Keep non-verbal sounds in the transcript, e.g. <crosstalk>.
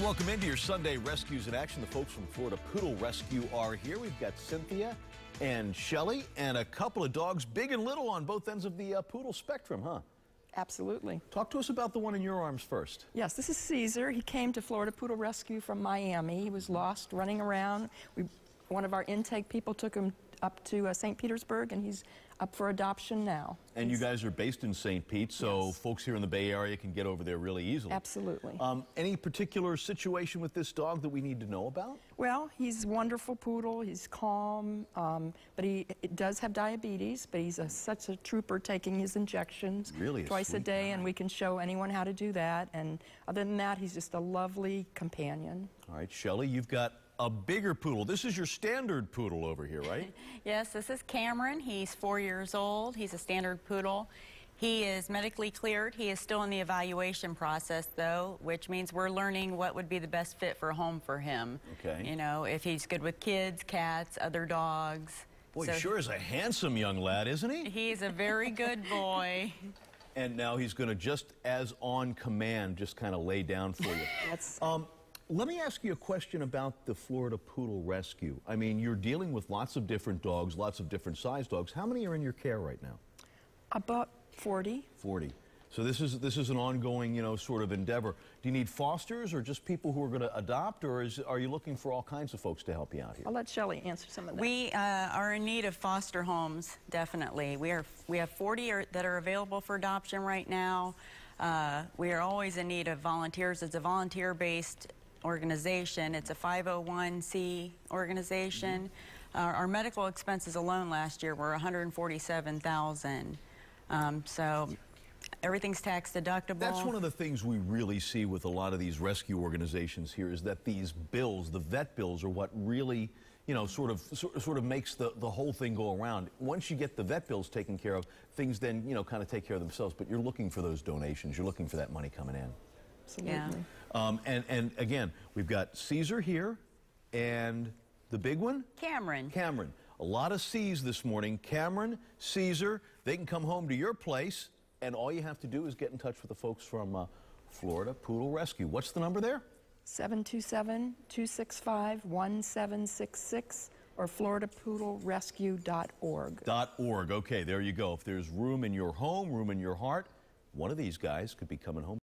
And welcome into your Sunday Rescues in Action. The folks from Florida Poodle Rescue are here. We've got Cynthia and Shelly and a couple of dogs, big and little, on both ends of the uh, poodle spectrum, huh? Absolutely. Talk to us about the one in your arms first. Yes, this is Caesar. He came to Florida Poodle Rescue from Miami. He was lost running around. We, one of our intake people took him up to uh, St. Petersburg, and he's up for adoption now. And you guys are based in St. Pete, so yes. folks here in the Bay Area can get over there really easily. Absolutely. Um, any particular situation with this dog that we need to know about? Well, he's wonderful poodle. He's calm, um, but he does have diabetes, but he's a, such a trooper taking his injections really twice a, a day, guy. and we can show anyone how to do that. And other than that, he's just a lovely companion. All right, Shelly, you've got a bigger poodle. This is your standard poodle over here, right? <laughs> yes, this is Cameron. He's four years old. He's a standard poodle. He is medically cleared. He is still in the evaluation process, though, which means we're learning what would be the best fit for home for him. Okay. You know, if he's good with kids, cats, other dogs. Boy, so he sure is a handsome young lad, isn't he? He's a very good boy. <laughs> <laughs> And now he's going to, just as on command, just kind of lay down for you. That's... Um, let me ask you a question about the Florida Poodle Rescue. I mean, you're dealing with lots of different dogs, lots of different size dogs. How many are in your care right now? About 40. 40. So this is this is an ongoing, you know, sort of endeavor. Do you need fosters or just people who are going to adopt, or is, are you looking for all kinds of folks to help you out here? I'll let Shelley answer some of that. We uh, are in need of foster homes, definitely. We are we have 40 are, that are available for adoption right now. Uh, we are always in need of volunteers. It's a volunteer-based organization. It's a 501c organization. Mm -hmm. our medical expenses alone last year were 147,000. Um, so everything's tax deductible. That's one of the things we really see with a lot of these rescue organizations here is that these bills, the vet bills, are what really, you know, sort of sort of makes the, the whole thing go around. Once you get the vet bills taken care of, things then, you know, kind of take care of themselves. But you're looking for those donations. You're looking for that money coming in. Absolutely. Yeah. Um, and, and again, we've got Caesar here and the big one? Cameron. Cameron. A lot of C's this morning. Cameron, Caesar, they can come home to your place, and all you have to do is get in touch with the folks from uh, Florida Poodle Rescue. What's the number there? 727-265-1766 or floridapoodlerescue.org. Dot .org. Okay, there you go. If there's room in your home, room in your heart, one of these guys could be coming home.